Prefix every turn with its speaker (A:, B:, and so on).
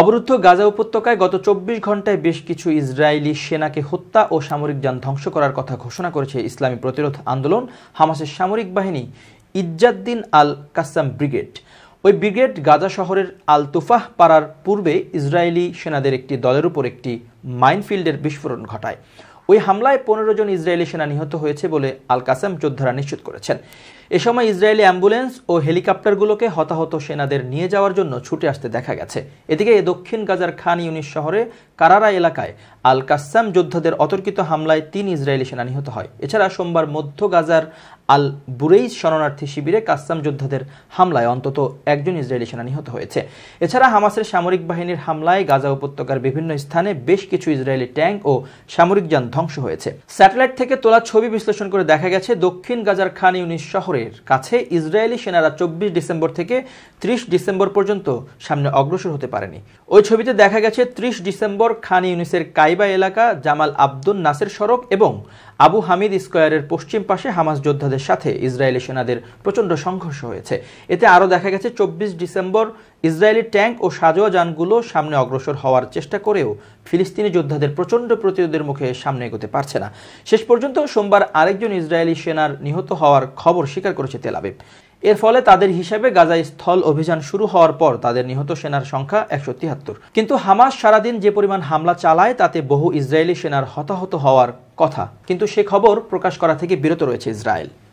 A: অবরুদ্ধ গাজা উপত্যকায় গত চব্বিশ ঘন্টায় বেশ কিছু ইসরায়েলি সেনাকে হত্যা ও সামরিক যান ধ্বংস করার কথা ঘোষণা করেছে ইসলামী প্রতিরোধ আন্দোলন হামাসের সামরিক বাহিনী ইজ্জাদ্দিন আল কাসাম ব্রিগেড ওই ব্রিগেড গাজা শহরের আল তুফাহ পাড়ার পূর্বে ইসরায়েলি সেনাদের একটি দলের উপর একটি মাইনফিল্ডের বিস্ফোরণ ঘটায় ওই হামলায় পনেরো জন ইসরায়েলি সেনা নিহত হয়েছে বলে আল কাসেম যোদ্ধারা নিশ্চিত করেছেন এ সময় ইসরায়েলি অ্যাম্বুলেন্স ও হেলিকপ্টারগুলোকে হতাহত সেনাদের নিয়ে যাওয়ার জন্য ছুটে আসতে দেখা গেছে এদিকে দক্ষিণ গাজার খান ইউনিশ শহরে কারারা এলাকায় আল কাসাম যোদ্ধাদের অতর্কিত হামলায় তিন ইসরায়েলি সেনা নিহত হয় এছাড়া সোমবার মধ্য গাজার আল বুরেইজ শরণার্থী শিবিরে কাসাম যোদ্ধাদের হামলায় অন্তত একজন ইসরায়েলি সেনা নিহত হয়েছে এছাড়া হামাসের সামরিক বাহিনীর হামলায় গাজা উপত্যকার বিভিন্ন স্থানে বেশ কিছু ইসরায়েলি ট্যাঙ্ক ও সামরিক যান ধ্বংস হয়েছে স্যাটেলাইট থেকে তোলা ছবি বিশ্লেষণ করে দেখা গেছে দক্ষিণ গাজার খান ইউনিস শহরের কাছে ইসরায়েলি সেনারা চব্বিশ ডিসেম্বর থেকে ত্রিশ ডিসেম্বর পর্যন্ত সামনে অগ্রসর হতে পারেনি ওই ছবিতে দেখা গেছে ত্রিশ ডিসেম্বর আকবর খান ইউনিসের কাইবা এলাকা জামাল আব্দুল নাসের সড়ক এবং আবু হামিদ স্কোয়ারের পশ্চিম পাশে হামাস যোদ্ধাদের সাথে ইসরায়েলি সেনাদের প্রচণ্ড সংঘর্ষ হয়েছে এতে আরও দেখা গেছে চব্বিশ ডিসেম্বর ইসরায়েলি ট্যাঙ্ক ও সাজোয়া যানগুলো সামনে অগ্রসর হওয়ার চেষ্টা করেও ফিলিস্তিনি যোদ্ধাদের প্রচণ্ড প্রতিরোধের মুখে সামনে এগোতে পারছে না শেষ পর্যন্ত সোমবার আরেকজন ইসরায়েলি সেনার নিহত হওয়ার খবর স্বীকার করেছে তেলাবিব এর ফলে তাদের হিসাবে গাজায় স্থল অভিযান শুরু হওয়ার পর তাদের নিহত সেনার সংখ্যা একশো তিয়াত্তর কিন্তু হামাস সারাদিন যে পরিমাণ হামলা চালায় তাতে বহু ইসরায়েলি সেনার হতাহত হওয়ার কথা কিন্তু সে খবর প্রকাশ করা থেকে বিরত রয়েছে ইসরায়েল